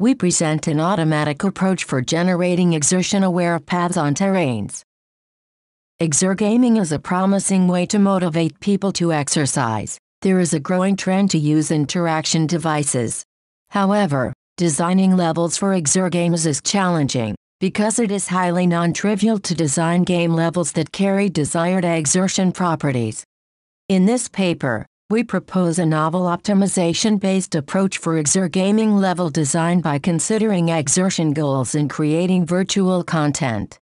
we present an automatic approach for generating exertion-aware paths on terrains. Exergaming is a promising way to motivate people to exercise. There is a growing trend to use interaction devices. However, designing levels for exergames is challenging, because it is highly non-trivial to design game levels that carry desired exertion properties. In this paper, we propose a novel optimization based approach for Exer gaming level design by considering exertion goals in creating virtual content.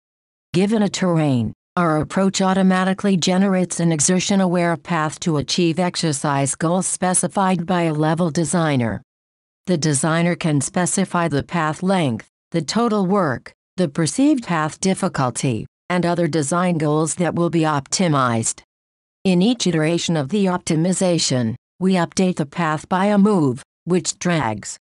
Given a terrain, our approach automatically generates an exertion aware path to achieve exercise goals specified by a level designer. The designer can specify the path length, the total work, the perceived path difficulty, and other design goals that will be optimized. In each iteration of the optimization, we update the path by a move, which drags,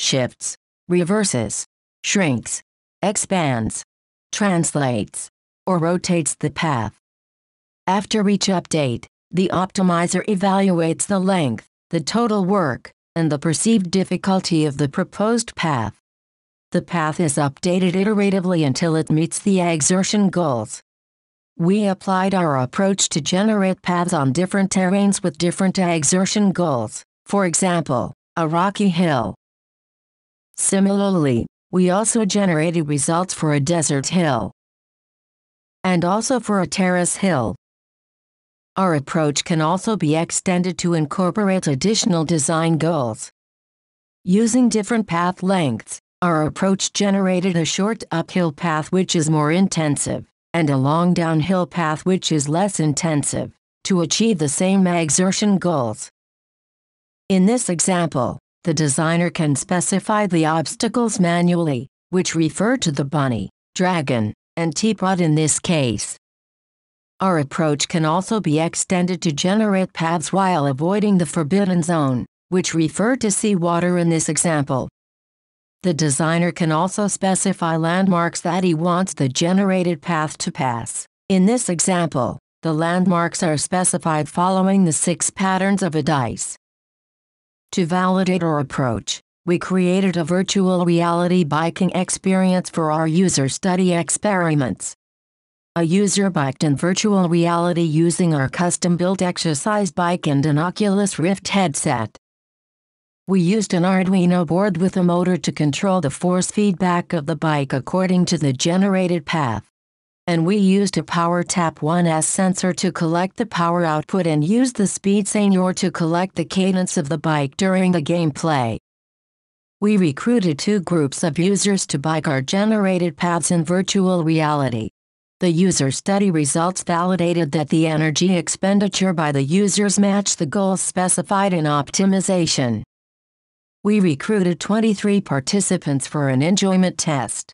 shifts, reverses, shrinks, expands, translates, or rotates the path. After each update, the optimizer evaluates the length, the total work, and the perceived difficulty of the proposed path. The path is updated iteratively until it meets the exertion goals. We applied our approach to generate paths on different terrains with different exertion goals, for example, a rocky hill. Similarly, we also generated results for a desert hill and also for a terrace hill. Our approach can also be extended to incorporate additional design goals. Using different path lengths, our approach generated a short uphill path which is more intensive and a long downhill path which is less intensive, to achieve the same exertion goals. In this example, the designer can specify the obstacles manually, which refer to the bunny, dragon, and teapot in this case. Our approach can also be extended to generate paths while avoiding the forbidden zone, which refer to seawater in this example. The designer can also specify landmarks that he wants the generated path to pass. In this example, the landmarks are specified following the six patterns of a dice. To validate our approach, we created a virtual reality biking experience for our user study experiments. A user biked in virtual reality using our custom-built exercise bike and an Oculus Rift headset. We used an Arduino board with a motor to control the force feedback of the bike according to the generated path. And we used a Power Tap 1S sensor to collect the power output and used the Speed Senior to collect the cadence of the bike during the gameplay. We recruited two groups of users to bike our generated paths in virtual reality. The user study results validated that the energy expenditure by the users matched the goals specified in optimization. We recruited 23 participants for an enjoyment test.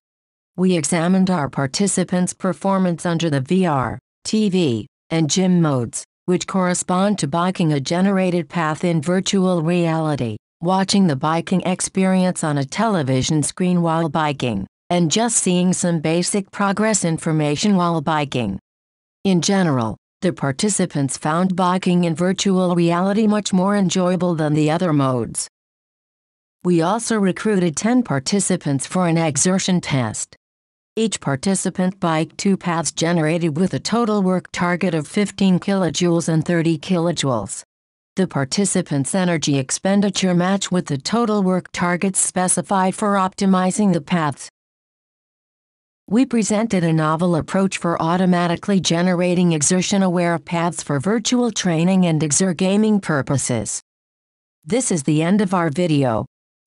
We examined our participants' performance under the VR, TV, and gym modes, which correspond to biking a generated path in virtual reality, watching the biking experience on a television screen while biking, and just seeing some basic progress information while biking. In general, the participants found biking in virtual reality much more enjoyable than the other modes. We also recruited 10 participants for an exertion test. Each participant biked two paths generated with a total work target of 15 kilojoules and 30 kilojoules. The participants' energy expenditure match with the total work targets specified for optimizing the paths. We presented a novel approach for automatically generating exertion-aware paths for virtual training and exer gaming purposes. This is the end of our video.